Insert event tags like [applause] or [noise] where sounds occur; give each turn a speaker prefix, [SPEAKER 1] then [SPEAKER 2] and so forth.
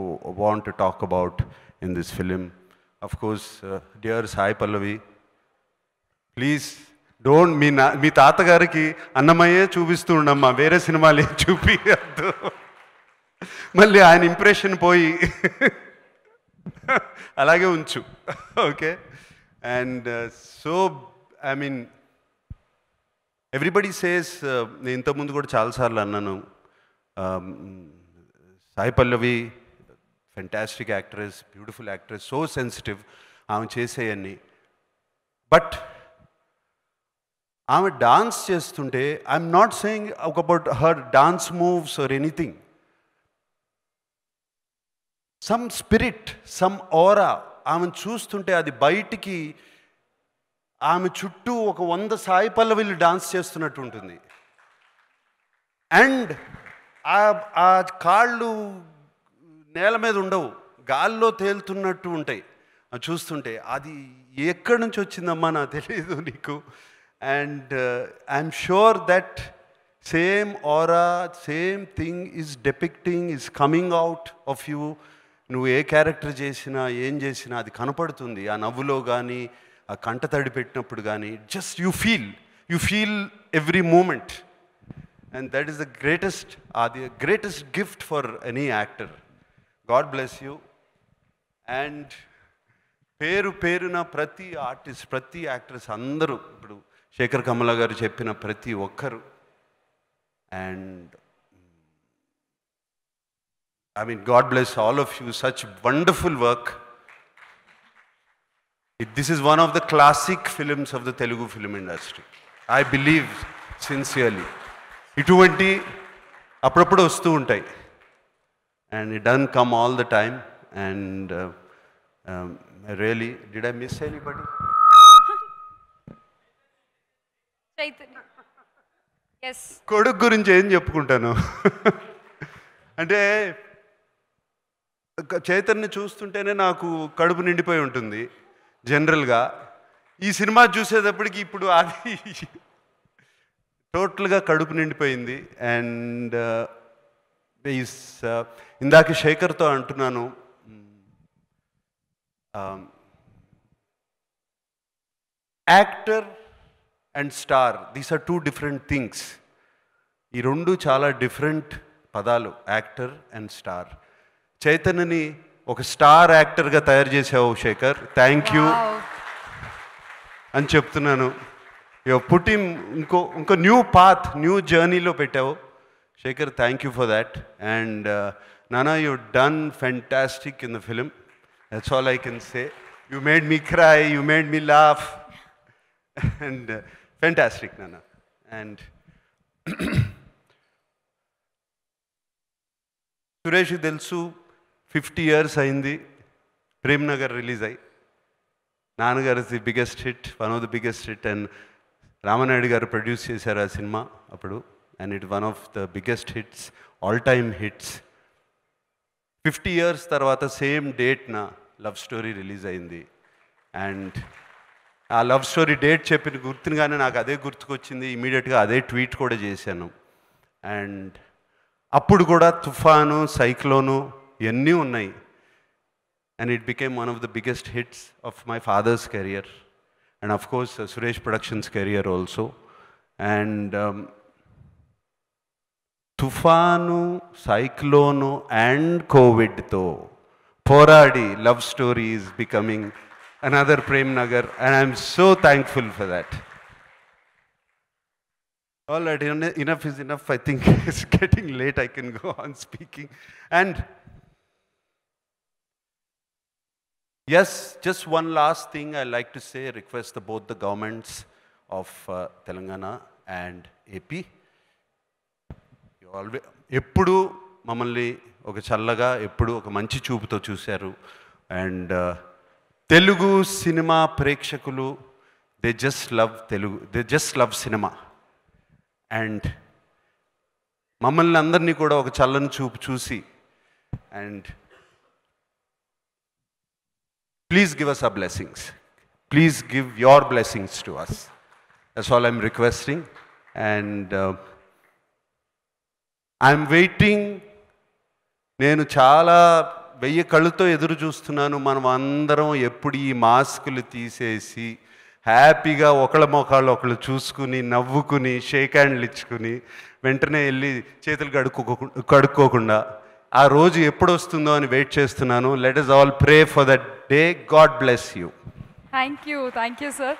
[SPEAKER 1] want to talk about in this film. Of course, uh, dear Sai Pallavi, please don't మీ నా మీ తాతగారికి అన్నమయ్యే చూపిస్తుండమ్మా వేరే సినిమాలు ఏం చూపించద్దు మళ్ళీ ఆయన ఇంప్రెషన్ పోయి [laughs] అలాగే ఉంచు okay and so I mean everybody says నేను ఇంతకుముందు కూడా చాలాసార్లు అన్నాను Sai um, Pallavi fantastic actress beautiful actress so sensitive ఆమె చేసేయన్ని బట్ ఆమె డాన్స్ చేస్తుంటే I'm not saying about her dance moves or anything some spirit some aura ఆమెను చూస్తుంటే అది బయటికి ఆమె చుట్టూ ఒక వంద సాయి పల్లవిలు డాన్స్ చేస్తున్నట్టు ఉంటుంది అండ్ ఆ కాళ్ళు నేల మీద ఉండవు గాల్లో తేలుతున్నట్టు ఉంటాయి చూస్తుంటే అది ఎక్కడి నుంచి వచ్చిందమ్మా నాకు తెలియదు నీకు and I'm sure that same aura same thing is depicting is coming out of you నువ్వు ఏ క్యారెక్టర్ చేసినా ఏం చేసినా అది కనపడుతుంది ఆ నవ్వులో కానీ ఆ కంట తడి పెట్టినప్పుడు కానీ just you feel you feel every moment and that is the greatest అది greatest gift for any actor god bless you and పేరు పేరున ప్రతి ఆర్టిస్ట్ ప్రతి యాక్ట్రెస్ అందరూ ఇప్పుడు శేఖర్ కమల గారు చెప్పిన ప్రతి ఒక్కరు and I mean god bless all of you such wonderful work it this is one of the classic films of the Telugu film industry I believe sincerely ఇటువంటి అప్పుడప్పుడు వస్తూ ఉంటాయి and it doesn't come all the time. And uh, um, really, did I miss anybody? కొడుకు గురించి ఏం చెప్పుకుంటాను [laughs] అంటే చైతన్య చూస్తుంటేనే నాకు కడుపు నిండిపోయి ఉంటుంది జనరల్గా ఈ సినిమా చూసేటప్పటికి ఇప్పుడు అది [laughs] టోటల్గా కడుపు నిండిపోయింది అండ్ ఈజ్ uh, ఇందాక శేఖర్తో అంటున్నాను actor and star these are two different things ఈ రెండు చాలా డిఫరెంట్ పదాలు యాక్టర్ అండ్ స్టార్ చైతన్యని ఒక స్టార్ యాక్టర్గా తయారు చేసావు శేఖర్ థ్యాంక్ యూ అని చెప్తున్నాను పుటిన్ ఇంకో ఇంకో న్యూ పాత్ న్యూ జర్నీలో పెట్టావు Shekhar, thank you for that. And uh, Nana, you've done fantastic in the film. That's all I can say. You made me cry, you made me laugh. [laughs] and uh, fantastic, Nana. And [clears throat] Suresh Delsu, 50 years Hindi, Prem Nagar release. Nana is the biggest hit, one of the biggest hit. And Ramanadigar produced a cinema. Apadu. And it one of the biggest hits all time hits fifty years తర్వాత same డేట్న love story release అయింది and ఆ love story date చెప్పిన గుర్తుగానే నాకు అదే గుర్తుకొచ్చింది ఇమీడియట్గా అదే ట్వీట్ కూడా చేశాను అండ్ అప్పుడు కూడా తుఫాను సైక్లోను ఇవన్నీ ఉన్నాయి and it became one of the biggest hits of my father's career and of course Suresh Productions career also and cyclone, and COVID. కోవిడ్తో పోరాడి love story is becoming another ప్రేమ్ and I am so thankful for that. All right, enough is enough. I think [laughs] it's getting late. I can go on speaking. And yes, just one last thing I'd like to say request the, both the governments of uh, Telangana and AP you always ఎప్పుడు మమ్మల్ని ఒక చల్లగా ఎప్పుడు ఒక మంచి చూపుతో చూశారు and uh, Telugu cinema ప్రేక్షకులు they just love Telugu they just love cinema and మమ్మల్ని అందరినీ కూడా ఒక చల్లని చూపు చూసి and please give us a blessings please give your blessings to us that's all I'm requesting and I'm waiting నేను చాలా వెయ్యి కళ్ళుతో ఎదురు చూస్తున్నాను మనం అందరం ఎప్పుడు ఈ మాస్కులు తీసేసి హ్యాపీగా ఒకళ్ళ మొఖాలు ఒకళ్ళు చూసుకుని నవ్వుకుని షేక్ హ్యాండ్లు ఇచ్చుకుని వెంటనే వెళ్ళి చేతులు కడుక్కో కడుక్కోకుండా ఆ రోజు ఎప్పుడు వస్తుందో అని వెయిట్ చేస్తున్నాను let us all pray for that day god bless you thank you thank you sir